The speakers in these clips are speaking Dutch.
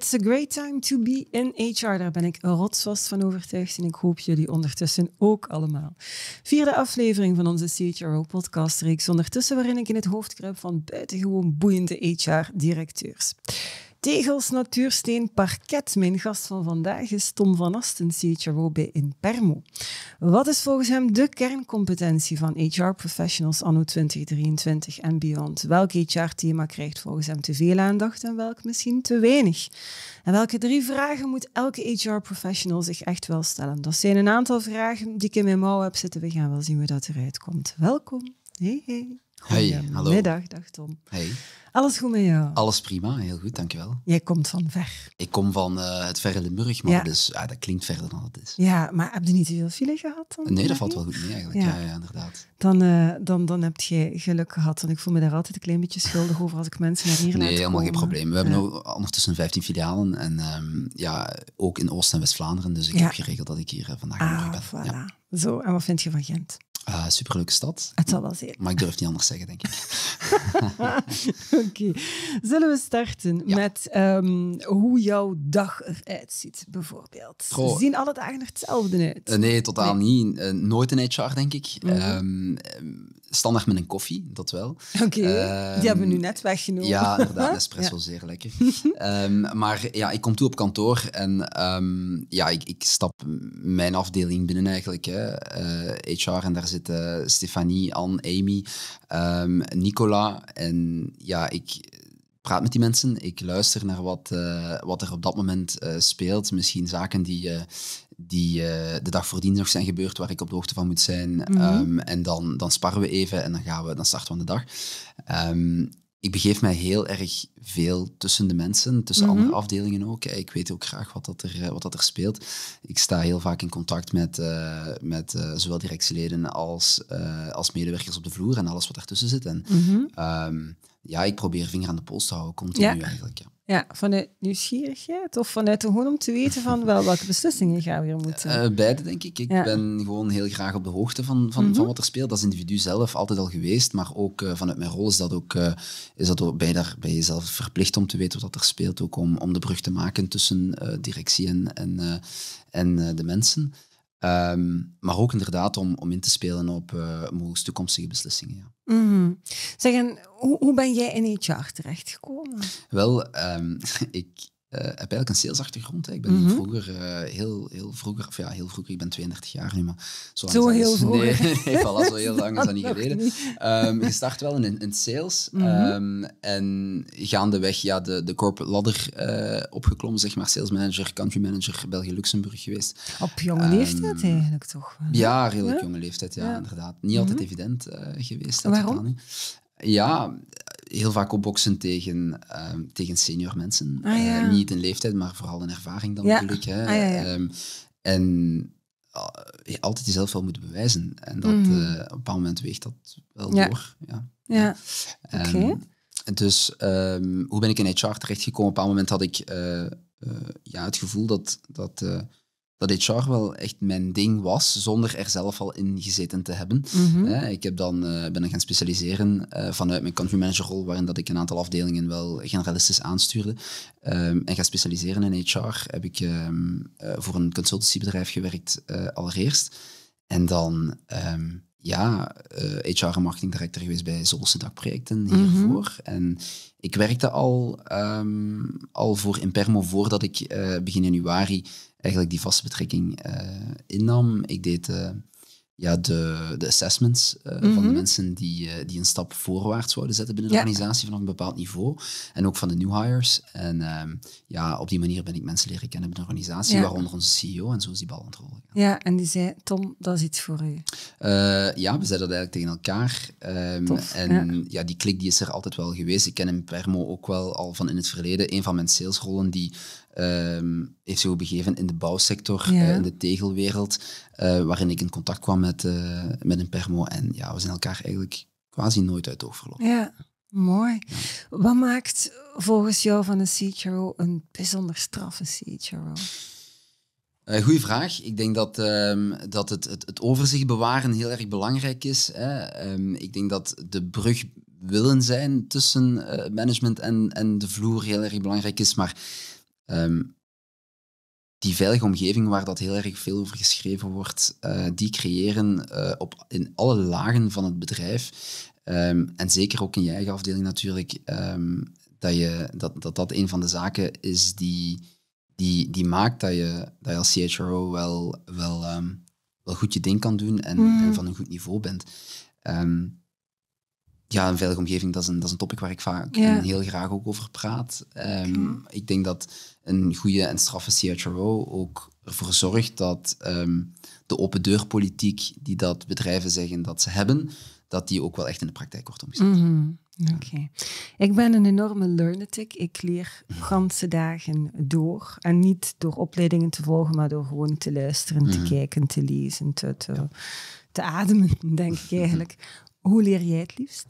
It's a great time to be in HR. Daar ben ik rotsvast van overtuigd en ik hoop jullie ondertussen ook allemaal. Vierde aflevering van onze CHRO-podcastreeks. Ondertussen waarin ik in het hoofd kruip van buitengewoon boeiende HR-directeurs. Tegels, natuursteen, parket. Mijn gast van vandaag is Tom van Asten, CHRO bij Inpermo. Wat is volgens hem de kerncompetentie van HR-professionals anno 2023 en beyond? Welk HR-thema krijgt volgens hem te veel aandacht en welk misschien te weinig? En welke drie vragen moet elke HR-professional zich echt wel stellen? Dat zijn een aantal vragen die ik in mijn mouw heb zitten. We gaan wel zien hoe dat eruit komt. Welkom. Hey, hey. Goedemiddag, hallo. dag Tom. Alles goed met jou? Alles prima, heel goed, dankjewel. Jij komt van ver. Ik kom van uh, het verre Limburg, maar dus, ah, dat klinkt verder dan het is. Ja, maar heb je niet te veel file gehad? Dan? Nee, dat valt wel goed mee eigenlijk, ja, ja, inderdaad. Dan, eh, dan, dan heb je geluk gehad, want ik voel me daar altijd een klein beetje schuldig over als ik mensen naar hier Nee, helemaal geen probleem. We hebben nu ondertussen 15 filialen en ehm, ja, ook in Oost- en West-Vlaanderen, dus ik heb geregeld dat ik hier uh, vandaag ah, ben. Voilà. Zo, en wat vind je van Gent? Uh, superleuke stad. Het zal wel zeker. Maar ik durf niet anders zeggen, denk ik. Oké. Zullen we starten met ehm, hoe jouw dag eruit ziet, bijvoorbeeld? Ze Zien alle dagen er hetzelfde uit? Eh, nee, totaal niet. Eh, nooit een HR, denk ik. Mhm. Ehm, standaard met een koffie, dat wel. Oké, die ehm, hebben we nu net weggenomen. Ja, inderdaad, espresso ja. zeer lekker. Ehm, maar ja, ik kom toe op kantoor en ehm, ja, ik, ik, stap mijn afdeling binnen eigenlijk. Hè. HR eh, en daar zitten Stefanie, Anne, Amy, Nicola. En ja, ik praat met die mensen. Ik luister naar wat, eh, wat er op dat moment eh, speelt. Misschien zaken die, eh, die de dag voor voordien nog zijn gebeurd, waar ik op de hoogte van moet zijn. Mhm. Ehm, en dan, dan sparren we even en dan, gaan we, dan starten we aan de dag. Ehm, ik begeef mij heel erg veel tussen de mensen, tussen mhm. andere afdelingen ook. Ik weet ook graag wat, dat er, wat dat er speelt. Ik sta heel vaak in contact met, met zowel directieleden als, als medewerkers op de vloer en alles wat daartussen zit. En, mhm. ehm, ja, ik probeer vinger aan de pols te houden, continu ja. eigenlijk. Ja. ja, vanuit nieuwsgierigheid of vanuit de gewoon om te weten van wel, welke beslissingen gaan we hier moeten? Uh, beide, denk ik. Ik ben gewoon heel graag op de hoogte van, van, mhm. van wat er speelt. als individu zelf altijd al geweest, maar ook eh, vanuit mijn rol is dat ook, eh, is dat ook bij, daar, bij jezelf verplicht om te weten wat er speelt, ook om, om de brug te maken tussen directie en, en, en de mensen. Ehm, maar ook inderdaad om, om in te spelen op mogelijke toekomstige beslissingen. Ja. Mm -hmm. Zeggen, hoe, hoe, ben jij in HR terechtgekomen? Wel, um, ik, eh, heb eigenlijk een salesachtergrond. Hè. Ik ben mhm. vroeger, eh, heel, heel vroeger, of ja, heel vroeger, ik ben 32 jaar nu, maar zo, zo heel vroeg. Nee, nee al zo heel lang is dat niet geleden. Je Um, ehm, gestart wel in, in sales mm -hmm. um, en gaandeweg ja, de, de corporate ladder uh, opgeklommen, zeg maar, sales manager, country manager, België-Luxemburg geweest. Op jonge leeftijd ehm, eigenlijk toch? Ja, redelijk jonge leeftijd, ja, inderdaad. Niet altijd mhm. evident uh, geweest. Waarom? Ja, heel vaak opboksen tegen, ehm, tegen senior mensen. Ah, eh, niet in leeftijd, maar vooral in ervaring dan ja. natuurlijk. Hè. Ah, ja, ehm, en eh, altijd jezelf wel moeten bewijzen. En dat, mhm. eh, op een bepaald moment weegt dat wel door. Ja. ja. Um, Dus ehm, hoe ben ik in HR terechtgekomen? Op een bepaald moment had ik ja, het gevoel dat... dat dat HR wel echt mijn ding was, zonder er zelf al in gezeten te hebben. Mhm. Eh, ik heb dan, eh, ben dan gaan specialiseren eh, vanuit mijn country manager rol, waarin dat ik een aantal afdelingen wel generalistisch aanstuurde. Ehm, en ga specialiseren in HR heb ik ehm, voor een consultancybedrijf gewerkt allereerst. En dan... Ehm, ja, HR en marketing director geweest bij Solse dakprojecten mhm. hiervoor. En ik werkte al, al voor Impermo voordat ik begin januari eigenlijk die vaste betrekking eh, innam. Ik deed eh, ja, de, de assessments eh, van de mhm. mensen die, die een stap voorwaarts zouden zetten binnen de organisatie vanaf een bepaald niveau. En ook van de new hires. En ehm, ja, op die manier ben ik mensen leren kennen binnen de organisatie, waaronder onze CEO. En zo is die bal aan het rollen. Ja. en die zei, Tom, dat is iets voor u. ja, we zetten dat eigenlijk tegen elkaar. Ehm, Tof, en ja. die klik die is er altijd wel geweest. Ik ken hem Permo ook wel al van in het verleden. Een van mijn salesrollen die Ehm, heeft zich ook begeven in de bouwsector, eh, in de tegelwereld, eh, waarin ik in contact kwam met, eh, met een permo. En ja, we zijn elkaar eigenlijk quasi nooit uit overlopen. Ja, mooi. Wat maakt volgens jou van een CHRO een bijzonder straffe CHRO? Uh, goeie vraag. Ik denk dat, ehm, dat het, het, overzicht bewaren heel erg belangrijk is. Hè. Ehm, ik denk dat de brug willen zijn tussen management en, en de vloer heel erg belangrijk is. Maar Ehm, die veilige omgeving waar dat heel erg veel over geschreven wordt, eh, die creëren eh, op, in alle lagen van het bedrijf. Ehm, en zeker ook in je eigen afdeling natuurlijk, ehm, dat, je, dat, dat dat een van de zaken is die, die, die maakt dat je, dat je als CHRO wel, wel, wel goed je ding kan doen en, en mm. van een goed niveau bent. Um, ja, een veilige omgeving, dat is een, dat is een topic waar ik vaak en heel graag ook over praat. Ehm, ik denk dat een goede en straffe CHRO ook ervoor zorgt dat ehm, de open deurpolitiek die dat bedrijven zeggen dat ze hebben, dat die ook wel echt in de praktijk wordt omgezet. Mhm. Oké. Ik ben een enorme learnatic. Ik leer mhm. ganse dagen door. En niet door opleidingen te volgen, maar door gewoon te luisteren, te mhm. kijken, te lezen, te, te ademen, denk ik eigenlijk. Hoe leer jij het liefst?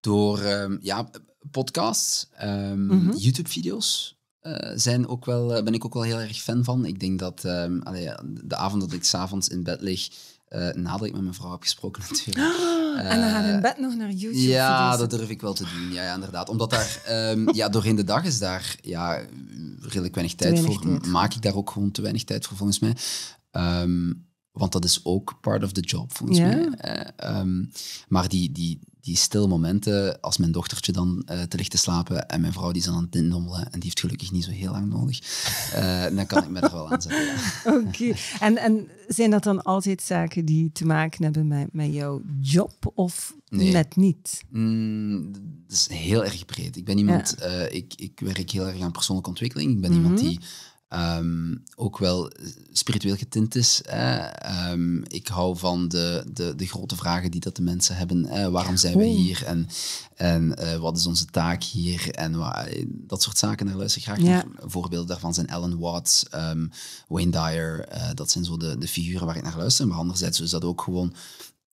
Door ehm, ja, podcasts, ehm, mhm. YouTube-video's. Eh, zijn ook wel, eh, ben ik ook wel heel erg fan van. Ik denk dat ehm, de avond dat ik s'avonds in bed lig, uh, nadat ik met mijn vrouw heb gesproken natuurlijk. en dan gaan we in bed nog naar YouTube. Ja, dat durf ik wel te doen. Ja, ja inderdaad. Omdat daar, um, ja, doorheen de dag is daar ja, redelijk weinig tijd weinig voor. Tijd. Maak ik daar ook gewoon te weinig tijd voor, volgens mij. Want dat is ook part of the job, volgens mij. Eh, ehm, maar die, die, die stil momenten, als mijn dochtertje dan uh, te te slapen en mijn vrouw die is aan het indommelen en die heeft gelukkig niet zo heel lang nodig, eh, dan kan ik me er wel aan zetten. Oké. En, en zijn dat dan altijd zaken die te maken hebben met, met jouw job of net niet? Mm, dat is heel erg breed. Ik ben iemand, ik, ik werk heel erg aan persoonlijke ontwikkeling. Ik ben iemand mhm. die Ehm, ook wel spiritueel getint is. Ehm, ik hou van de, de, de, grote vragen die dat de mensen hebben. Waarom zijn we hier? En, en eh, wat is onze taak hier? En dat soort zaken, naar luister ik graag Voorbeelden daarvan zijn Alan Watts, ehm, Wayne Dyer. Eh, dat zijn zo de, de figuren waar ik naar luister. Maar anderzijds is dat ook gewoon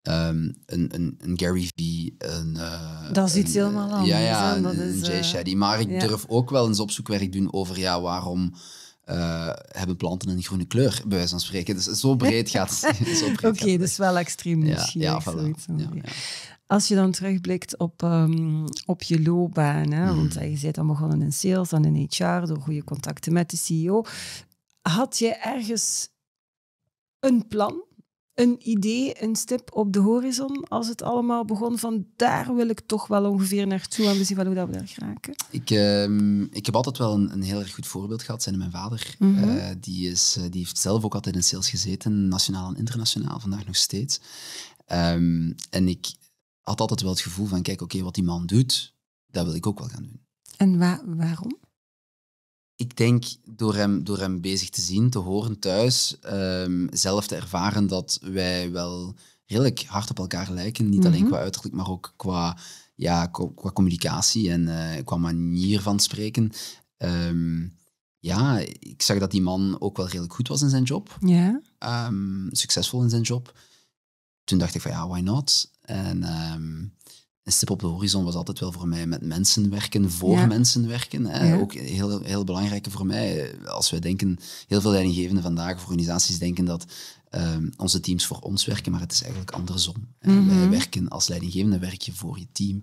een, een, een, Gary Vee, een... Uh, dat is iets een, helemaal anders. Ja, ja, een, dat is, Jay Shetty. Maar ik durf ook wel eens opzoekwerk doen over, ja, waarom uh, hebben planten een groene kleur, bij wijze van spreken. Dus zo breed gaat het. Oké, dus wel extreem misschien. Ja, ja, voilà. Als je dan terugblikt op, ehm, op je loopbaan, hè, want mhm. eh, je zit dan begonnen in sales, dan in HR, door goede contacten met de CEO. Had je ergens een plan een idee, een stip op de horizon als het allemaal begon van daar wil ik toch wel ongeveer naartoe en we zien wel hoe dat we daar geraken? Ik, ehm, ik heb altijd wel een, een, heel erg goed voorbeeld gehad, zijn mijn vader. Mhm. Eh, die, is, eh, die heeft zelf ook altijd in sales gezeten, nationaal en internationaal, vandaag nog steeds. Ehm, en ik had altijd wel het gevoel van, kijk, oké, wat die man doet, dat wil ik ook wel gaan doen. En waarom? ik denk door hem, door hem bezig te zien, te horen thuis, ehm, zelf te ervaren dat wij wel redelijk hard op elkaar lijken. Niet alleen mhm. qua uiterlijk, maar ook qua, ja, qua communicatie en eh, qua manier van spreken. Ehm, ja, ik zag dat die man ook wel redelijk goed was in zijn job. Ja. Ehm, succesvol in zijn job. Toen dacht ik van ja, why not? En een stip op de horizon was altijd wel voor mij met mensen werken, voor mensen werken. Hè. Ook heel, heel belangrijk voor mij. Als wij denken, heel veel leidinggevenden vandaag of organisaties denken dat ehm, onze teams voor ons werken, maar het is eigenlijk andersom. mm Wij mhm. werken als leidinggevende, werk je voor je team.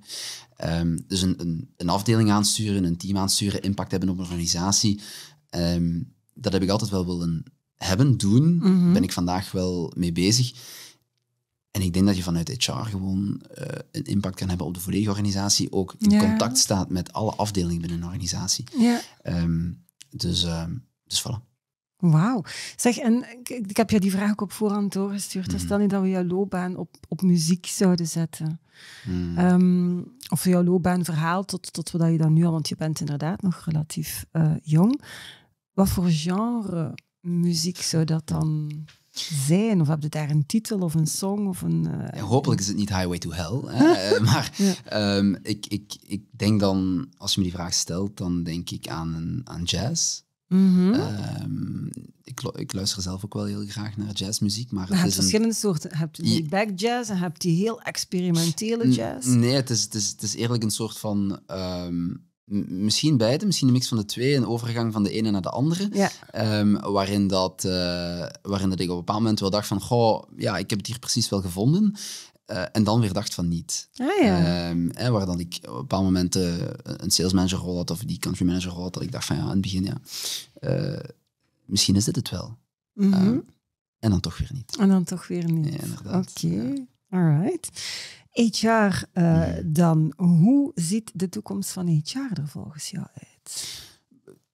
Ehm, dus een, een, een, afdeling aansturen, een team aansturen, impact hebben op een organisatie, ehm, dat heb ik altijd wel willen hebben, doen. mm Ben ik vandaag wel mee bezig. En ik denk dat je vanuit HR gewoon eh, een impact kan hebben op de volledige organisatie. Ook in contact staat met alle afdelingen binnen een organisatie. Ja. Ehm, dus, ehm, dus voilà. Wauw. Zeg, en ik, ik, heb je die vraag ook op voorhand doorgestuurd. Mhm. stel nu dat we jouw loopbaan op, op muziek zouden zetten. Mhm. Ehm, of jouw loopbaan verhaal tot, tot wat je dan nu al... Want je bent inderdaad nog relatief eh, jong. Wat voor genre muziek zou dat dan zijn? Of heb je daar een titel of een song? Of een, eh, hopelijk is het niet Highway to Hell. Eh, maar ehm, ik, ik, ik denk dan, als je me die vraag stelt, dan denk ik aan, aan jazz. Mhm. Ehm, ik, ik, luister zelf ook wel heel graag naar jazzmuziek. Maar, het je verschillende soorten soorten. Je die back jazz en je heel experimentele jazz. Nee, het is, het, is, het is eerlijk een soort van ehm, misschien beide, misschien een mix van de twee, een overgang van de ene naar de andere. Ehm, waarin, dat, eh, waarin dat ik op een bepaald moment wel dacht van, goh, ja, ik heb het hier precies wel gevonden. Eh, en dan weer dacht van niet. Ah, ja. Ehm, waar dan ik op een bepaald moment eh, een sales rol had of die country manager rol had, dat ik dacht van ja, in het begin ja, misschien is dit het wel. Mhm. Ehm, en dan toch weer niet. En dan toch weer niet. Ja, Oké, alright. HR eh, dan, hoe ziet de toekomst van HR er volgens jou uit?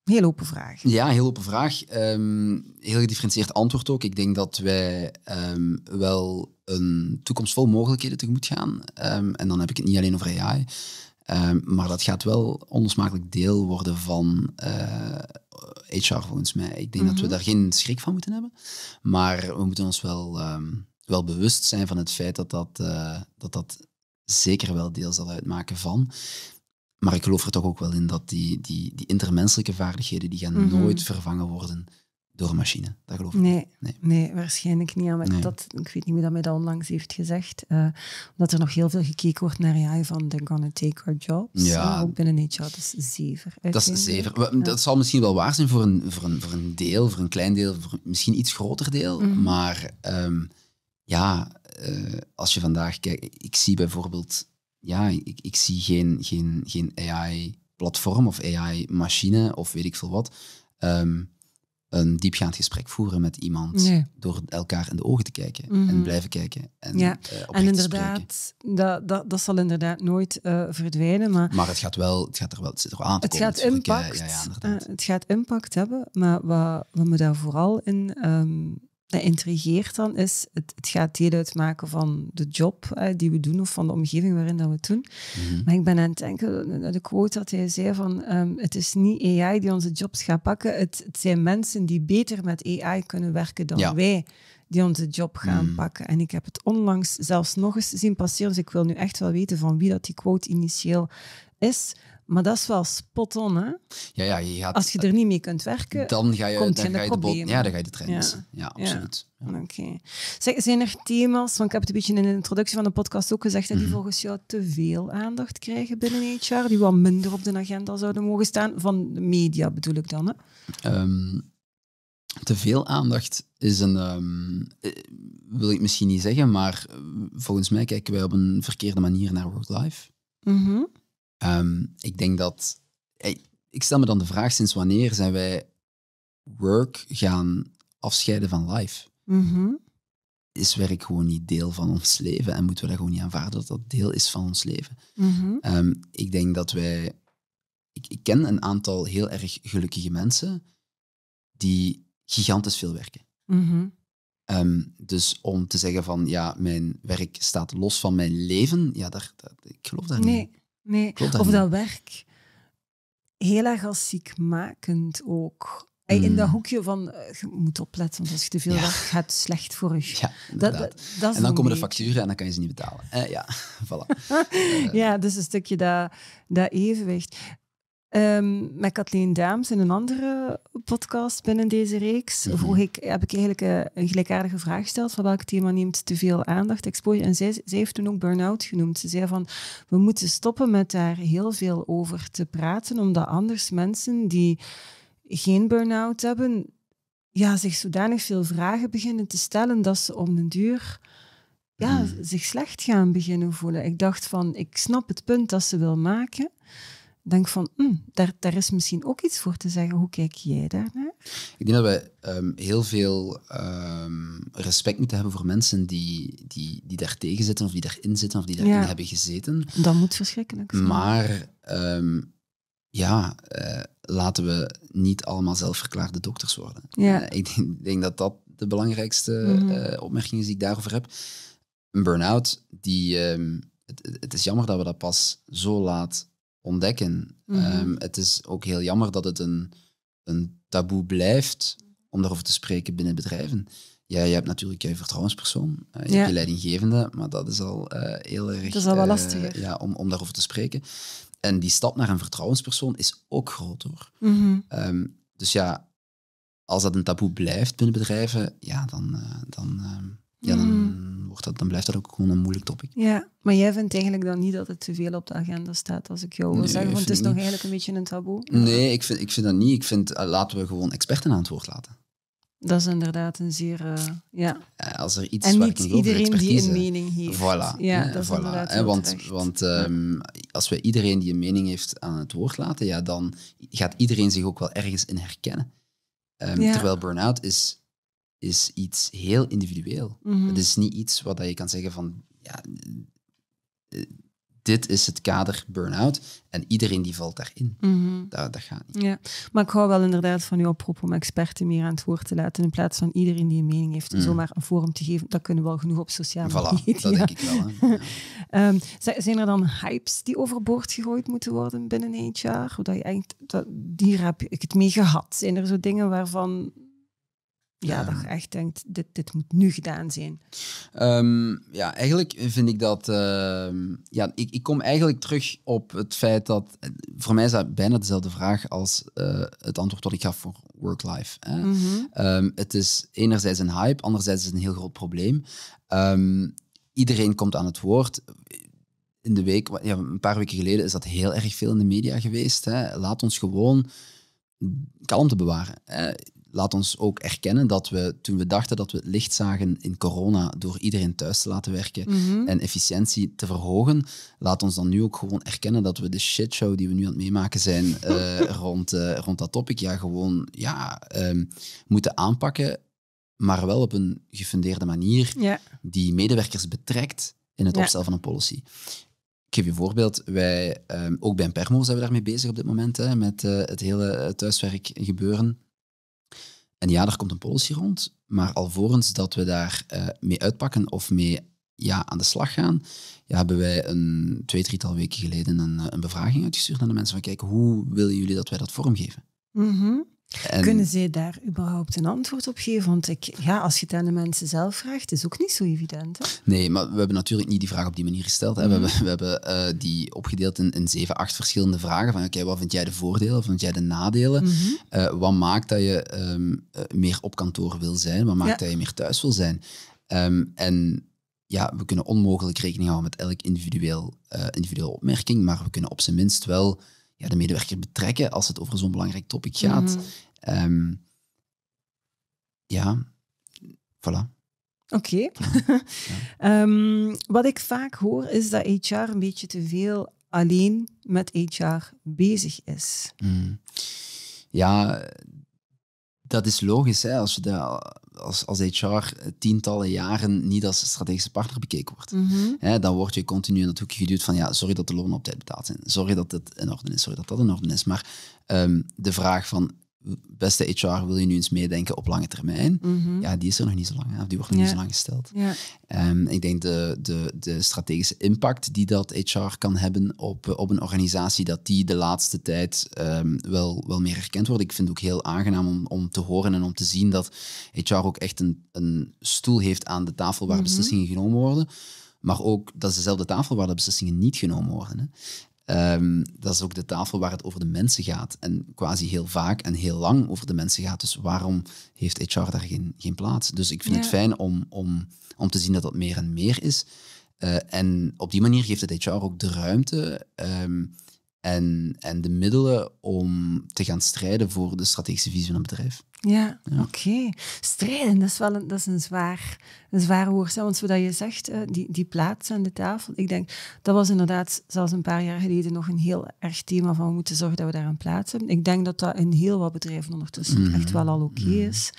Heel open vraag. Ja, heel open vraag. Ehm, heel gedifferentieerd antwoord ook. Ik denk dat wij ehm, wel een toekomst vol mogelijkheden tegemoet gaan. Ehm, en dan heb ik het niet alleen over AI. maar dat gaat wel onlosmakelijk deel worden van uh, eh, HR volgens mij. Ik denk dat we mhm. daar geen schrik van moeten hebben. Maar we moeten ons wel wel bewust zijn van het feit dat dat, eh, dat, dat zeker wel deel zal uitmaken van. Maar ik geloof er toch ook wel in dat die, die, die intermenselijke vaardigheden, die gaan mhm. nooit vervangen worden door machine. Dat geloof ik nee, Nee, waarschijnlijk niet. dat, ik weet niet meer dat mij dat onlangs heeft gezegd. Uh, omdat er nog heel veel gekeken wordt naar AI van they're gonna take our jobs. Ja. Oh, ook binnen HR, dat is zever. Dat is zever. Dat zal misschien wel waar zijn voor een, voor, een, voor een deel, voor een klein deel, voor misschien iets groter deel. Mhm. Maar... Ehm, ja, eh, als je vandaag kijkt, ik zie bijvoorbeeld, ja, ik, ik zie geen, geen, geen AI-platform of AI-machine of weet ik veel wat, ehm, een diepgaand gesprek voeren met iemand door elkaar in de ogen te kijken en mhm. blijven kijken. En, ja. Uh, en inderdaad, dat, dat, dat zal inderdaad nooit eh, verdwijnen. Maar, maar het gaat wel, het gaat er wel, het zit er aan te het komen. Gaat impact, het gaat impact hebben, maar wat, wat me daar vooral in ehm, dat intrigeert dan is, het, het gaat deel uitmaken van de job eh, die we doen of van de omgeving waarin dat we het doen. Mhm. Maar ik ben aan het denken, eh, de quote dat hij zei van, ehm, het is niet AI die onze jobs gaat pakken, het, het zijn mensen die beter met AI kunnen werken dan wij die onze job gaan mhm. pakken. En ik heb het onlangs zelfs nog eens zien passeren, dus ik wil nu echt wel weten van wie dat die quote initieel is. Maar dat is wel spot on, hè? Ja, ja, je Als je er niet mee kunt werken, dan ga je, dan ga je de bot, Ja, dan ga je de trend, Ja, absoluut. Oké. Zijn er thema's, want ik heb het een beetje in de introductie van de podcast ook gezegd, dat die mhm. volgens jou te veel aandacht krijgen binnen HR, die wat minder op de agenda zouden mogen staan, van de media bedoel ik dan, hè? Ehm, te veel aandacht is een, ehm, eh, wil ik misschien niet zeggen, maar eh, volgens mij kijken wij op een verkeerde manier naar work-life. Mm Ehm, ik denk dat. Ik stel me dan de vraag: sinds wanneer zijn wij work gaan afscheiden van life? Mhm. Is werk gewoon niet deel van ons leven en moeten we dat gewoon niet aanvaarden dat dat deel is van ons leven? Mhm. Ehm, ik denk dat wij. Ik, ik ken een aantal heel erg gelukkige mensen die gigantisch veel werken. Mhm. Ehm, dus om te zeggen van ja, mijn werk staat los van mijn leven, ja, daar, ik geloof daar niet. Nee, of dat werk heel erg als ziekmakend ook. In dat hmm. hoekje van, eh, je moet opletten, want als je te veel ja. gaat het slecht voor je. Ja, dat, dat, en dan komen de facturen en dan kan je ze niet betalen. Eh, ja, voilà. Eh, ja, dus een stukje dat, dat evenwicht. Ehm, met Kathleen Daams in een andere podcast binnen deze reeks mhm. vroeg ik, heb ik eigenlijk eh, een, gelijkaardige vraag gesteld van welk thema neemt te veel aandacht exposure. En zij, heeft toen ook burn-out genoemd. Ze zei van we moeten stoppen met daar heel veel over te praten, omdat anders mensen die geen burn-out hebben, ja, zich zodanig veel vragen beginnen te stellen dat ze om den duur ja, mhm. zich slecht gaan beginnen voelen. Ik dacht van ik snap het punt dat ze wil maken denk van, hm, daar, daar is misschien ook iets voor te zeggen. Hoe kijk jij daarnaar? Ik denk dat we ehm, heel veel ehm, respect moeten hebben voor mensen die, die, die daar tegen zitten of die daarin zitten of die daarin hebben gezeten. Dat moet verschrikkelijk zijn. Maar ehm, ja, eh, laten we niet allemaal zelfverklaarde dokters worden. Eh, ik denk, denk, dat dat de belangrijkste mhm. eh, opmerking is die ik daarover heb. Een burn-out, die, het is jammer dat we dat pas zo laat ontdekken. Mhm. Ehm, het is ook heel jammer dat het een, een taboe blijft om daarover te spreken binnen bedrijven. Ja, je hebt natuurlijk je vertrouwenspersoon, eh, je hebt je leidinggevende, maar dat is al eh, heel erg... Dat is al wel eh, lastig? ja, om, om daarover te spreken. En die stap naar een vertrouwenspersoon is ook groot, hoor. Mhm. Ehm, dus ja, als dat een taboe blijft binnen bedrijven, ja, dan, dan, ehm, ja, dan mhm dan blijft dat ook gewoon een moeilijk topic. Ja, maar jij vindt eigenlijk dan niet dat het te veel op de agenda staat, als ik jou nee, wil zeggen, want het is nog eigenlijk een beetje een taboe. Nee, ik vind, ik vind dat niet. Ik vind, eh, laten we gewoon experten aan het woord laten. Dat is inderdaad een zeer, eh, ja. Als er iets en niet iedereen die een mening heeft. Voilà. Ja, dat is Want, want ehm, als we iedereen die een mening heeft aan het woord laten, ja, dan gaat iedereen zich ook wel ergens in herkennen. Ehm, terwijl burn-out is is iets heel individueel. Mhm. Het is niet iets wat je kan zeggen van, ja, eh, dit is het kader burn-out en iedereen die valt daarin. Mhm. dat, dat, gaat niet. Ja. Maar ik hou wel inderdaad van uw oproep om experten meer aan het woord te laten in plaats van iedereen die een mening heeft, mm. zomaar een forum te geven. Dat kunnen we wel genoeg op sociale voilà, media. dat denk ik wel. Ehm, zijn er dan hypes die overboord gegooid moeten worden binnen een jaar? Dat je eind, dat, die heb ik het mee gehad. Zijn er zo dingen waarvan ja, ehm. dat je echt denkt, dit, dit moet nu gedaan zijn. Ehm, ja, eigenlijk vind ik dat... Ehm, ja, ik, ik kom eigenlijk terug op het feit dat... Voor mij is dat bijna dezelfde vraag als eh, het antwoord dat ik gaf voor work-life. Mhm. het is enerzijds een hype, anderzijds is het een heel groot probleem. iedereen komt aan het woord in de week, ja, een paar weken geleden is dat heel erg veel in de media geweest. Hè. Laat ons gewoon kalmte bewaren laat ons ook erkennen dat we toen we dachten dat we het licht zagen in corona door iedereen thuis te laten werken mhm. en efficiëntie te verhogen, laat ons dan nu ook gewoon erkennen dat we de shitshow die we nu aan het meemaken zijn eh, rond, eh, rond dat topic, ja, gewoon ja, ehm, moeten aanpakken, maar wel op een gefundeerde manier die medewerkers betrekt in het opstellen van een policy. Ik geef je een voorbeeld. Wij, ehm, ook bij Permo zijn we daarmee bezig op dit moment, hè, met eh, het hele thuiswerk gebeuren. En ja, er komt een policy rond, maar alvorens dat we daar eh, mee uitpakken of mee ja, aan de slag gaan, ja, hebben wij een twee, drietal weken geleden een, eh, een bevraging uitgestuurd aan de mensen van Kijken, hoe willen jullie dat wij dat vormgeven? Mhm. Kunnen ze daar überhaupt een antwoord op geven? Want ik, ja, als je het aan de mensen zelf vraagt, is ook niet zo evident. Hè? Nee, maar we hebben natuurlijk niet die vraag op die manier gesteld. We mhm. hebben, we hebben eh, die opgedeeld in, in zeven, acht verschillende vragen. Van oké, wat vind jij de voordelen? Wat vind jij de nadelen? Mhm. Eh, wat maakt dat je ehm, eh, meer op kantoor wil zijn? Wat maakt dat je meer thuis wil zijn? Ehm, en ja, we kunnen onmogelijk rekening houden met elk individueel, uh, individuele opmerking, maar we kunnen op zijn minst wel ja, de medewerker betrekken als het over zo'n belangrijk topic gaat. Mhm. Ehm, ja, voilà. Oké. Ehm, wat ik vaak hoor is dat HR een beetje te veel alleen met HR bezig is. Mhm. Ja, dat is logisch. Hè? Als, je de, als, als HR tientallen jaren niet als strategische partner bekeken wordt, mhm. hè, dan word je continu in dat hoekje geduwd van ja, sorry dat de lonen op tijd betaald zijn. Sorry dat dit in orde is, sorry dat dat in orde is. Maar ehm, de vraag van beste HR, wil je nu eens meedenken op lange termijn? Mhm. Ja, die is er nog niet zo lang, of die wordt nog niet zo lang gesteld. Ja. Ehm, ik denk de, de, de strategische impact die dat HR kan hebben op, op een organisatie, dat die de laatste tijd ehm, wel, wel meer herkend wordt. Ik vind het ook heel aangenaam om, om te horen en om te zien dat HR ook echt een, een stoel heeft aan de tafel waar mhm. beslissingen genomen worden maar ook dat is dezelfde tafel waar de beslissingen niet genomen worden. Ehm, dat is ook de tafel waar het over de mensen gaat. En quasi heel vaak en heel lang over de mensen gaat. Dus waarom heeft HR daar geen, geen plaats? Dus ik vind het fijn om, om, om te zien dat dat meer en meer is. Eh, en op die manier geeft het HR ook de ruimte ehm, en, en de middelen om te gaan strijden voor de strategische visie van een bedrijf. Ja, oké. Strijden, dat is wel een, dat is een, zwaar, een zwaar woord. Want zodat je zegt, eh, die, die plaats aan de tafel, ik denk, dat was inderdaad zelfs een paar jaar geleden nog een heel erg thema van we moeten zorgen dat we daar een plaats hebben. Ik denk dat dat in heel wat bedrijven ondertussen mhm. echt wel al oké mhm. is.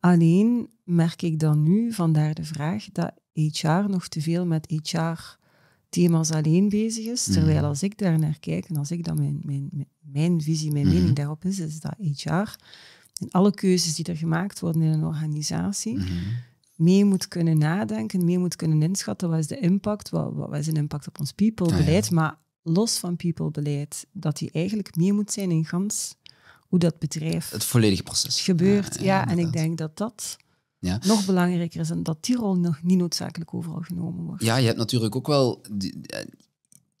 Alleen merk ik dan nu, vandaar de vraag, dat HR nog te veel met HR thema's alleen bezig is. Terwijl mhm. als ik daar naar kijk en als ik dan mijn, mijn, mijn visie, mijn mhm. mening daarop is, is dat HR en alle keuzes die er gemaakt worden in een organisatie mhm. mee moet kunnen nadenken, mee moet kunnen inschatten. Wat is de impact? Wat, wat is een impact op ons people-beleid? Ah, maar los van people-beleid, dat die eigenlijk mee moet zijn in gans hoe dat bedrijf... Het volledige proces. ...gebeurt. ja en ik denk dat dat ja. Nog belangrijker is en dat die rol nog niet noodzakelijk overal genomen wordt. Ja, je hebt natuurlijk ook wel eh,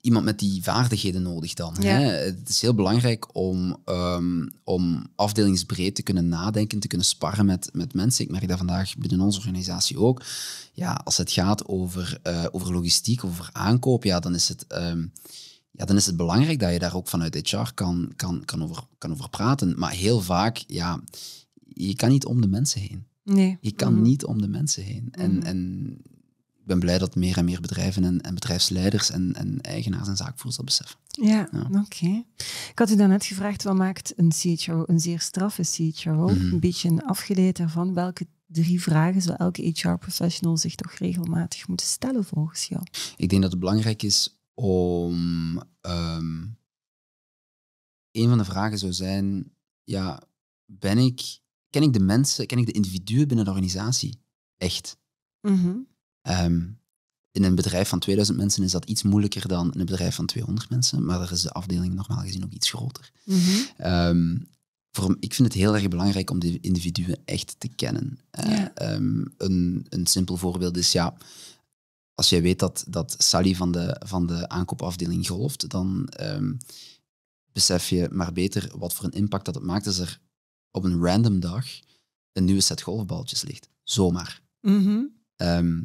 iemand met die vaardigheden nodig dan. Hè? Het is heel belangrijk om, ehm, om afdelingsbreed te kunnen nadenken, te kunnen sparren met, met mensen. Ik merk dat vandaag binnen onze organisatie ook. Ja, als het gaat over, eh, over logistiek, over aankoop, ja, dan is het... Ehm, ja, dan is het belangrijk dat je daar ook vanuit HR kan, kan, kan, over, kan over praten. Maar heel vaak, ja, je kan niet om de mensen heen. Nee. Je kan mhm. niet om de mensen heen. en, mhm. en ik ben blij dat meer en meer bedrijven en, en bedrijfsleiders en, en, eigenaars en zaakvoerders dat beseffen. Ja, oké. Ik had u daarnet gevraagd, wat maakt een CHO een zeer straffe CHO? mm een beetje afgeleid daarvan, welke drie vragen zou elke HR-professional zich toch regelmatig moeten stellen volgens jou? Ik denk dat het belangrijk is om... Ehm, een van de vragen zou zijn, ja, ben ik ken ik de mensen, ken ik de individuen binnen de organisatie echt. Mhm. Ehm, in een bedrijf van 2000 mensen is dat iets moeilijker dan in een bedrijf van 200 mensen, maar daar is de afdeling normaal gezien ook iets groter. Mhm. Ehm, voor, ik vind het heel erg belangrijk om de individuen echt te kennen. Eh, ehm, een, een simpel voorbeeld is, ja, als jij weet dat, dat Sally van de, van de aankoopafdeling golft, dan um, besef je maar beter wat voor een impact dat het maakt als er op een random dag een nieuwe set golfballetjes ligt. Zomaar. Mhm. Ehm,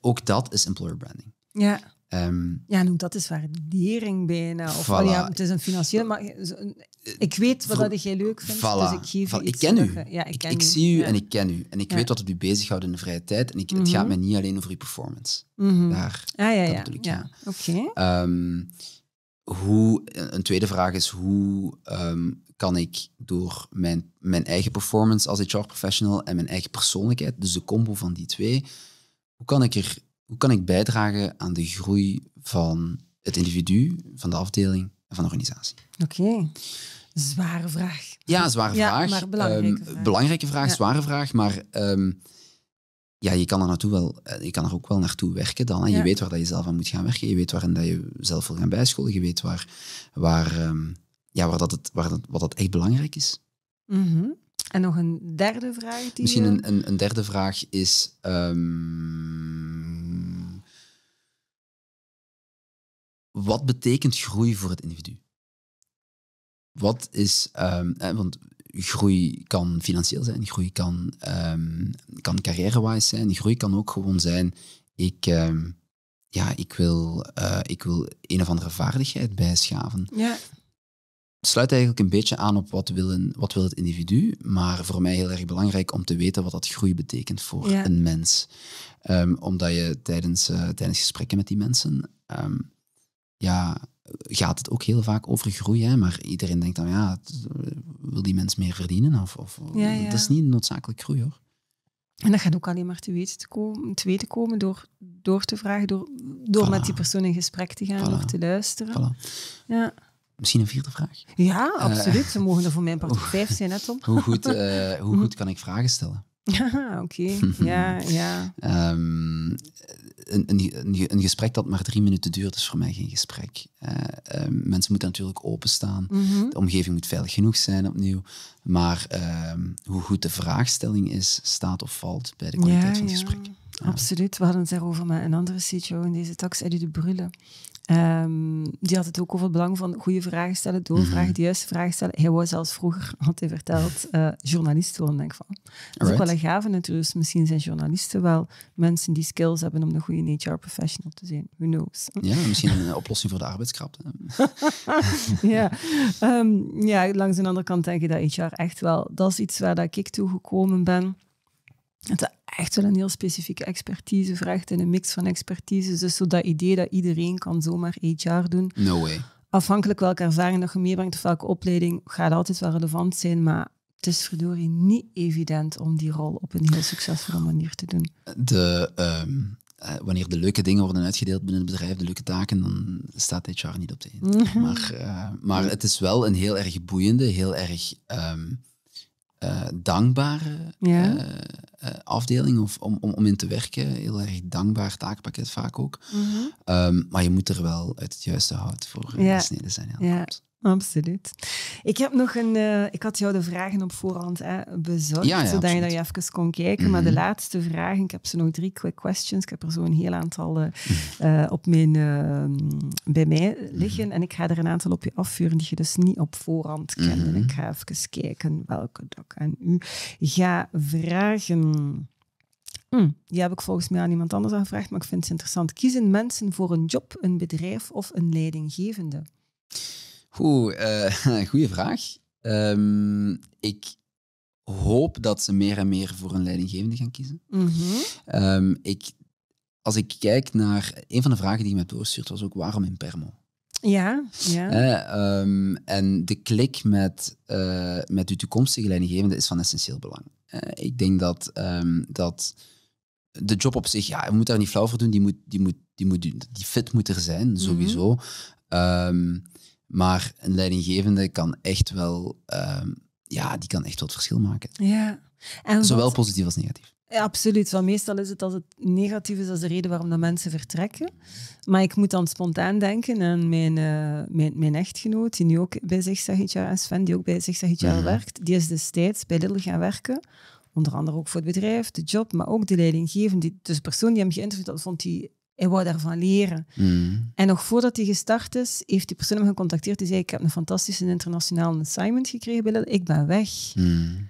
ook dat is employer branding. Ja. Um, ja, noem dat is waardering bijna. Of, voilà. ja, het is een financieel, maar ik weet wat Vro dat jij leuk vindt, dus ik geef voilà. Ik ken u. Ja, ik, ken ik zie u en ik ken u. En ik weet wat het u bezighoudt in de vrije tijd. En ik, het mhm. gaat mij niet alleen over uw performance. Mhm. Daar, ah, ja, ja. Oké. Ehm, hoe, een tweede vraag is, hoe ehm, kan ik door mijn, mijn eigen performance als HR-professional en mijn eigen persoonlijkheid, dus de combo van die twee, hoe kan ik, er, hoe kan ik bijdragen aan de groei van het individu, van de afdeling en van de organisatie? Oké. Zware vraag. Ja, zware vraag. Maar belangrijke ehm, vraag. Belangrijke vraag, zware vraag. Maar ehm, ja, je kan er naartoe wel, eh, je kan er ook wel naartoe werken dan. En je weet waar dat je zelf aan moet gaan werken. Je weet waarin dat je zelf wil gaan bijscholen. Je weet waar, waar, ehm, ja, waar dat het, waar dat, wat dat echt belangrijk is. Mhm. En nog een derde vraag? Die Misschien een, een, derde vraag is. Ehm, wat betekent groei voor het individu? Wat is, ehm, want groei kan financieel zijn, groei kan, um, kan carrière-wise zijn, groei kan ook gewoon zijn, ik, ehm, ja, ik, wil, eh, ik wil een of andere vaardigheid bijschaven. Ja. Sluit eigenlijk een beetje aan op wat wil, een, wat wil het individu, maar voor mij heel erg belangrijk om te weten wat dat groei betekent voor een mens. Ehm, omdat je tijdens, eh, tijdens gesprekken met die mensen ja, gaat het ook heel vaak over groei. Maar iedereen denkt dan, ja, wil die mens meer verdienen? Of, of Dat is niet noodzakelijk groei hoor. En dat gaat ook alleen maar te weten, te komen, te weten komen door, door te vragen, door, door met die persoon in gesprek te gaan, door te luisteren. Ja. Misschien een vierde vraag? Ja, absoluut. Eh, Ze mogen er voor mijn part vijf zijn, Tom. Hoe goed, eh, hoe goed kan ik vragen stellen? Ja, oké. ja, ja. Ehm, een, een, een, gesprek dat maar drie minuten duurt is voor mij geen gesprek. Uh, mensen moeten natuurlijk openstaan. Mhm. De omgeving moet veilig genoeg zijn opnieuw. Maar ehm, hoe goed de vraagstelling is, staat of valt bij de kwaliteit van het gesprek. Ah. Absoluut. We hadden het erover met een andere CTO e in deze tax, Eddie de brullen. Ehm, die had het ook over het belang van goede vragen stellen, doorvragen, mm de juiste vragen stellen. Hij was zelfs vroeger, had hij verteld, eh, journalist worden, denk ik van. Dat is ook wel een gave natuurlijk. Dus misschien zijn journalisten wel mensen die skills hebben om een goede HR-professional te zijn. Who knows? Ja, misschien een oplossing voor de arbeidskrapte. ja. Ehm, ja, langs de andere kant denk ik dat HR echt wel... Dat is iets waar dat ik toe gekomen ben het echt wel een heel specifieke expertise vraagt en een mix van expertises. Dus zo dat idee dat iedereen kan zomaar HR doen. No way. Afhankelijk welke ervaring dat je meebrengt of welke opleiding, gaat altijd wel relevant zijn, maar het is verdorie niet evident om die rol op een heel succesvolle manier te doen. De, ehm, eh, wanneer de leuke dingen worden uitgedeeld binnen het bedrijf, de leuke taken, dan staat HR niet op de een. Mm-hmm. maar, eh, maar het is wel een heel erg boeiende, heel erg... Ehm, eh, dankbare eh, eh, afdeling of, om, om, om in te werken. Heel erg dankbaar taakpakket vaak ook. Mhm. Ehm, maar je moet er wel uit het juiste hout voor ja. gesneden zijn. Ja, ja. Absoluut. Ik heb nog een. Eh, ik had jou de vragen op voorhand hè, bezorgd, zodat je daar even kon kijken. Maar de mhm. laatste vragen, ik heb ze nog drie quick questions. Ik heb er zo een heel aantal eh, mhm. eh, op mijn, ehm, bij mij liggen. Mhm. En ik ga er een aantal op je afvuren die je dus niet op voorhand kent. En ik ga even kijken welke ik aan u ga vragen. Hm, die heb ik volgens mij aan iemand anders gevraagd, maar ik vind het interessant. Kiezen mensen voor een job, een bedrijf of een leidinggevende? Oeh, eh, uh, goede vraag. Ehm, ik hoop dat ze meer en meer voor een leidinggevende gaan kiezen. Mhm. Ehm, ik, als ik kijk naar een van de vragen die je me doorstuurt, was ook waarom in Permo? Ja, ja. Ehm, en de klik met, uh, met uw toekomstige leidinggevende is van essentieel belang. Eh, ik denk dat, dat de job op zich, ja, je moet daar niet flauw voor doen, die, moet, die, moet, die, moet, die fit moet er zijn, mhm. sowieso. Mm maar een leidinggevende kan echt wel, ehm, ja, die kan echt wat verschil maken. Ja. Zowel positief als negatief. Ja, absoluut, want meestal is het als het negatief is, als de reden waarom dat mensen vertrekken. Maar ik moet dan spontaan denken aan mijn, eh, mijn, mijn echtgenoot, die nu ook bij zich Zigzagitjaar, en Sven, die ook bij zich zegt, mm werkt. Die is destijds bij Lidl gaan werken, onder andere ook voor het bedrijf, de job, maar ook de leidinggevende. Dus de persoon die hem geïnterviewd had, vond die hij wou daarvan leren. Mm. En nog voordat hij gestart is, heeft die persoon hem gecontacteerd. Die zei, ik heb een fantastische internationale assignment gekregen. Bij ik ben weg. Mm.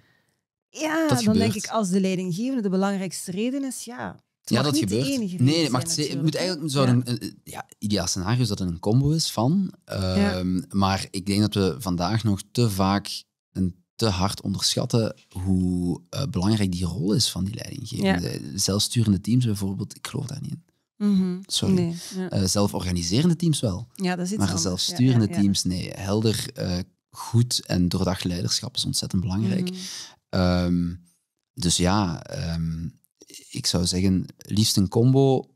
Ja, dan denk ik, als de leidinggevende de belangrijkste reden is, ja, het ja, dat gebeurt. nee, het, het, moet eigenlijk zo'n ja. een, eh, eh, ja, ideaal scenario is dat het een combo is van. Ehm, maar ik denk dat we vandaag nog te vaak en te hard onderschatten hoe eh, belangrijk die rol is van die leidinggevende. Ja. Zelfsturende teams bijvoorbeeld, ik geloof daar niet in. Mhm. Sorry. Nee, ja. Eh, zelforganiserende teams wel. Ja, dat is maar zelfsturende teams, nee. Helder, eh, goed en doordacht leiderschap is ontzettend belangrijk. Mhm. Ehm, dus ja, ehm, ik zou zeggen, liefst een combo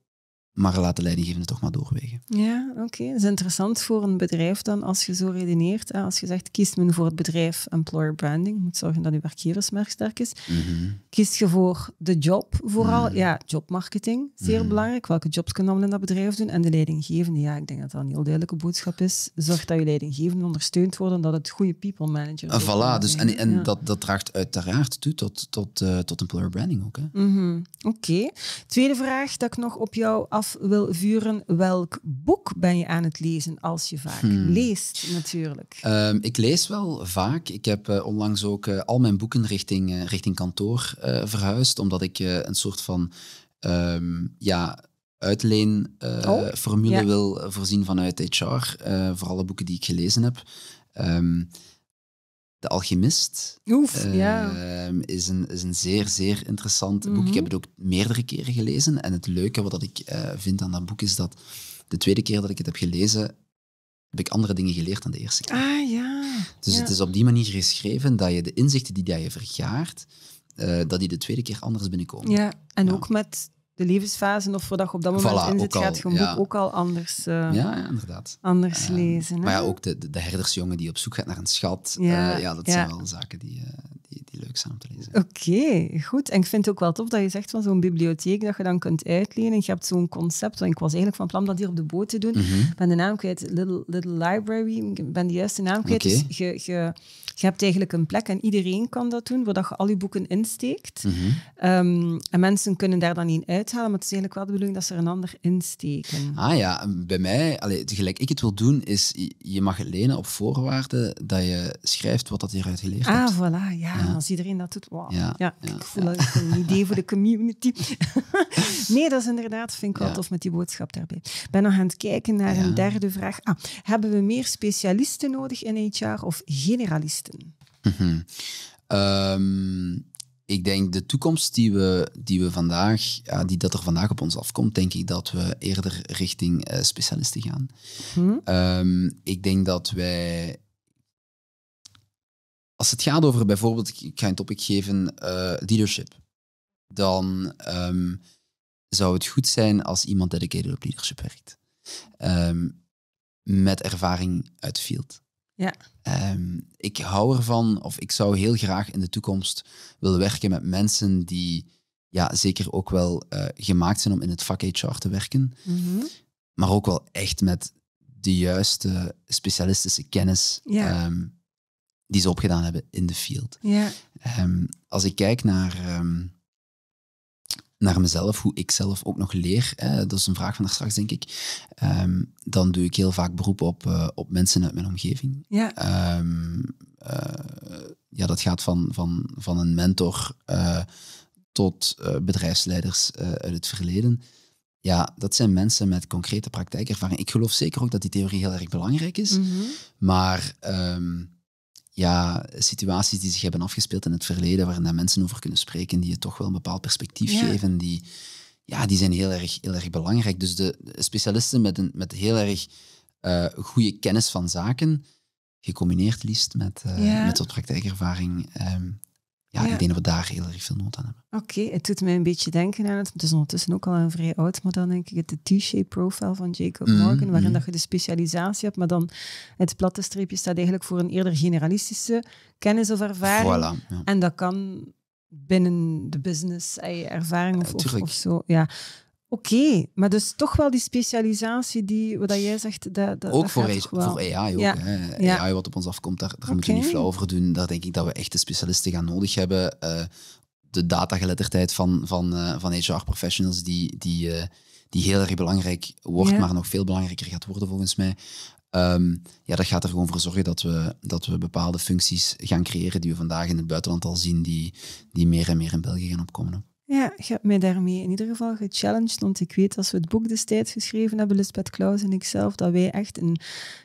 maar laat de leidinggevende toch maar doorwegen. Ja, oké. Dat is interessant voor een bedrijf dan, als je zo redeneert. Als je zegt, kiest men voor het bedrijf employer branding, moet zorgen dat je werkgeversmerk sterk is. Mm Kiest je voor de job vooral? Mm -hmm. Ja, jobmarketing, zeer mhm. belangrijk. Welke jobs kunnen we in dat bedrijf doen? En de leidinggevende, ja, ik denk dat dat een heel duidelijke boodschap is. Zorg dat je leidinggevende ondersteund wordt en dat het goede people manager is. Ah, voilà, dus, en, en dat, draagt uiteraard toe tot, tot, eh, tot employer branding ook. Mhm. Oké. Tweede vraag dat ik nog op jou af wil vuren, welk boek ben je aan het lezen als je vaak hmm. leest natuurlijk? Ehm, ik lees wel vaak. Ik heb eh, onlangs ook eh, al mijn boeken richting, eh, richting kantoor verhuisd, omdat ik een soort van ehm, ja, uitleenformule oh, wil voorzien vanuit HR voor alle boeken die ik gelezen heb. Ehm, Alchemist ja. Ehm, is, een, is een zeer, zeer interessant boek. Mhm. Ik heb het ook meerdere keren gelezen. En het leuke wat ik eh, vind aan dat boek is dat de tweede keer dat ik het heb gelezen, heb ik andere dingen geleerd dan de eerste keer. Ah, ja. Dus het is op die manier geschreven dat je de inzichten die je vergaart, eh, dat die de tweede keer anders binnenkomen. Ja, en ook met de levensfase of voordat je op dat moment voilà, in zit, gaat je een boek ook al anders, eh, ja, ja, inderdaad. anders ehm, lezen. Maar ja, ook de, de, herdersjongen die op zoek gaat naar een schat. Eh, ja, ja dat zijn wel zaken die, eh, die, die, leuk zijn om te lezen. Oké, goed. En ik vind het ook wel tof dat je zegt van zo'n bibliotheek dat je dan kunt uitlenen. Je hebt zo'n concept, want ik was eigenlijk van plan dat hier op de boot te doen. Mm ben de naam kwijt, Little, Little Library, ik ben de juiste naam kwijt. Dus je, je, je hebt eigenlijk een plek en iedereen kan dat doen, waar je al je boeken insteekt. Mhm. Ehm, en mensen kunnen daar dan in uit uithalen, maar het is eigenlijk wel de bedoeling dat ze er een ander insteken. Ah ja, bij mij, allee, tegelijk ik het wil doen, is je mag het lenen op voorwaarde dat je schrijft wat dat hieruit geleerd ah, Ah, voilà, ja, Als iedereen dat doet, wow. Ja, ik voel een idee voor de community. nee, dat is inderdaad, vind ik wel tof met die boodschap daarbij. ben nog aan het kijken naar een derde vraag. Ah, hebben we meer specialisten nodig in HR of generalisten? Mhm. Ehm, ik denk de toekomst die we, die we vandaag, ja, die dat er vandaag op ons afkomt, denk ik dat we eerder richting eh, specialisten gaan. Hmm? Ehm, ik denk dat wij. Als het gaat over bijvoorbeeld, ik ga een topic geven, eh, leadership. Dan ehm, zou het goed zijn als iemand dedicated op leadership werkt. Ehm, met ervaring uit de field. Ja. Ehm, ik hou ervan, of ik zou heel graag in de toekomst willen werken met mensen die ja, zeker ook wel eh, gemaakt zijn om in het vak HR te werken, mhm. maar ook wel echt met de juiste specialistische kennis ehm, die ze opgedaan hebben in de field. Ja. Ehm, als ik kijk naar naar mezelf, hoe ik zelf ook nog leer, hè, dat is een vraag van daar straks, denk ik, ehm, dan doe ik heel vaak beroep op, eh, op mensen uit mijn omgeving. Ja. Ehm, eh, ja, dat gaat van, van, van een mentor eh, tot bedrijfsleiders uit het verleden. Ja, dat zijn mensen met concrete praktijkervaring. Ik geloof zeker ook dat die theorie heel erg belangrijk is, mhm. maar... Ehm, ja, situaties die zich hebben afgespeeld in het verleden, waar mensen over kunnen spreken, die je toch wel een bepaald perspectief geven, die, ja, die zijn heel erg, heel erg belangrijk. Dus de specialisten met, een, met heel erg eh, goede kennis van zaken, gecombineerd liefst met, uh, met wat praktijkervaring, ehm, ja, ik denk dat we daar heel erg veel nood aan hebben. Oké, het doet mij een beetje denken aan het, het is ondertussen ook al een vrij oud model, denk ik, het T-shape profile van Jacob mm, Morgan, waarin mm. dat je de specialisatie hebt, maar dan het platte streepje staat eigenlijk voor een eerder generalistische kennis of ervaring. Voilà, ja. En dat kan binnen de business, eh, ervaring of, of, of zo. Ja. Oké, maar dus toch wel die specialisatie die, wat jij zegt, dat, dat, ook voor, AI, AI ook. Ja. Hè. AI wat op ons afkomt, daar, daar okay. moeten we niet flauw over doen. Daar denk ik dat we echte specialisten gaan nodig hebben. Eh, de datageletterdheid van, van, eh, van HR-professionals die, die, eh, die heel erg belangrijk wordt, maar nog veel belangrijker gaat worden volgens mij. Ehm, ja, dat gaat er gewoon voor zorgen dat we, dat we bepaalde functies gaan creëren die we vandaag in het buitenland al zien, die, die meer en meer in België gaan opkomen. Ja, je hebt mij daarmee in ieder geval gechallenged, want ik weet als we het boek destijds geschreven hebben, Lisbeth Klaus en ikzelf, dat wij echt een,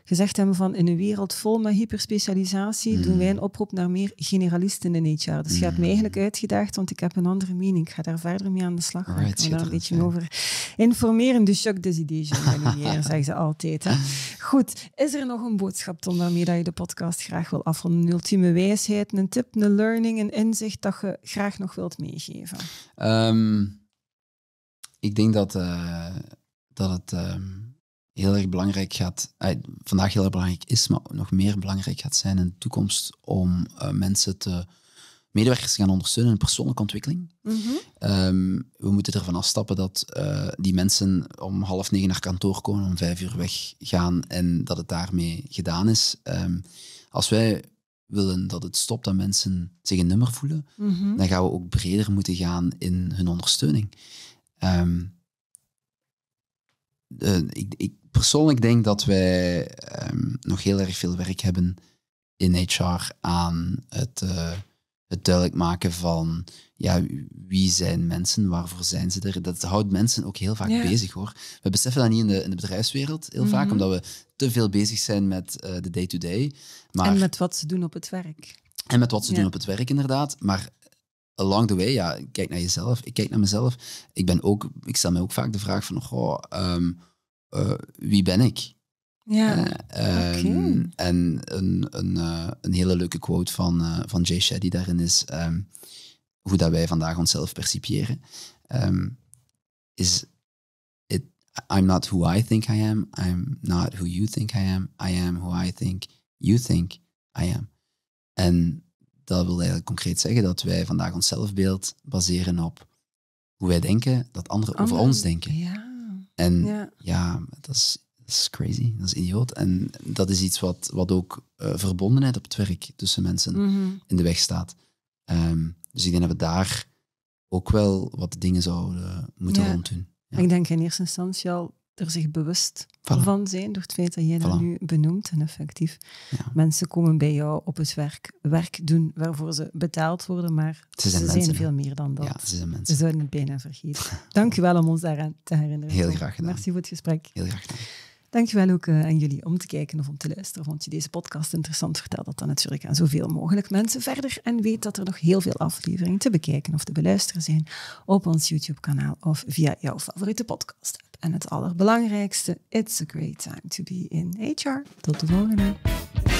gezegd hebben van in een wereld vol met hyperspecialisatie doen wij een mm. oproep naar meer generalisten in jaar. Dus je hebt mij mm. eigenlijk uitgedaagd, want ik heb een andere mening. Ik ga daar verder mee aan de slag. Right, ik ga daar een beetje over informeren. De choc des idées, zeggen ze altijd. Hè. Goed, is er nog een boodschap, Tom, waarmee dat je de podcast graag wil afronden? Een ultieme wijsheid, een tip, een learning, een inzicht dat je graag nog wilt meegeven? Ehm, ik denk dat, eh, dat het ehm, heel erg belangrijk gaat, eh, vandaag heel erg belangrijk is, maar nog meer belangrijk gaat zijn in de toekomst om eh, mensen te, medewerkers te gaan ondersteunen in persoonlijke ontwikkeling. Mhm. Ehm, we moeten ervan afstappen dat die mensen om half negen naar kantoor komen, om vijf uur weggaan en dat het daarmee gedaan is. als wij willen dat het stopt dat mensen zich een nummer voelen, mhm. dan gaan we ook breder moeten gaan in hun ondersteuning. Um, uh, ik, ik, persoonlijk denk dat wij ehm, nog heel erg veel werk hebben in HR aan het eh, het duidelijk maken van ja, wie zijn mensen, waarvoor zijn ze er. Dat houdt mensen ook heel vaak bezig hoor. We beseffen dat niet in de, in de bedrijfswereld heel vaak, mhm. omdat we te veel bezig zijn met eh, de day-to-day. maar En met wat ze doen op het werk. En met wat ze doen op het werk, inderdaad. Maar along the way, ja, kijk naar jezelf. Ik kijk naar mezelf. Ik, ben ook, ik stel mij ook vaak de vraag van, goh, ehm, eh, wie ben ik? Ja. Uh, en een, een, eh, een hele leuke quote van, uh, van Jay Shetty daarin is ehm, hoe dat wij vandaag onszelf percipiëren. Ehm, is it, I'm not who I think I am. I'm not who you think I am. I am who I think you think I am. En dat wil eigenlijk concreet zeggen dat wij vandaag ons zelfbeeld baseren op hoe wij denken dat anderen over ons denken. Ja. En ja, dat is dat is crazy, dat is idioot. En dat is iets wat, wat ook eh, verbondenheid op het werk tussen mensen mhm. in de weg staat. Ehm, dus ik denk dat we daar ook wel wat dingen zouden moeten rond doen. Ja. Ik denk in eerste instantie al er zich bewust van zijn door het feit dat jij dat nu benoemt en effectief. Mensen komen bij jou op het werk, werk doen waarvoor ze betaald worden, maar ze zijn, veel meer dan dat. ze zijn mensen. Ze zouden het bijna vergeten. Dank u wel om ons daaraan te herinneren. Heel graag gedaan. Merci voor het gesprek. Heel graag gedaan. Dankjewel ook eh, aan jullie om te kijken of om te luisteren. Vond je deze podcast interessant? Vertel dat dan natuurlijk aan zoveel mogelijk mensen verder. En weet dat er nog heel veel afleveringen te bekijken of te beluisteren zijn op ons YouTube-kanaal of via jouw favoriete podcast. -app. En het allerbelangrijkste, it's a great time to be in HR. Tot de volgende.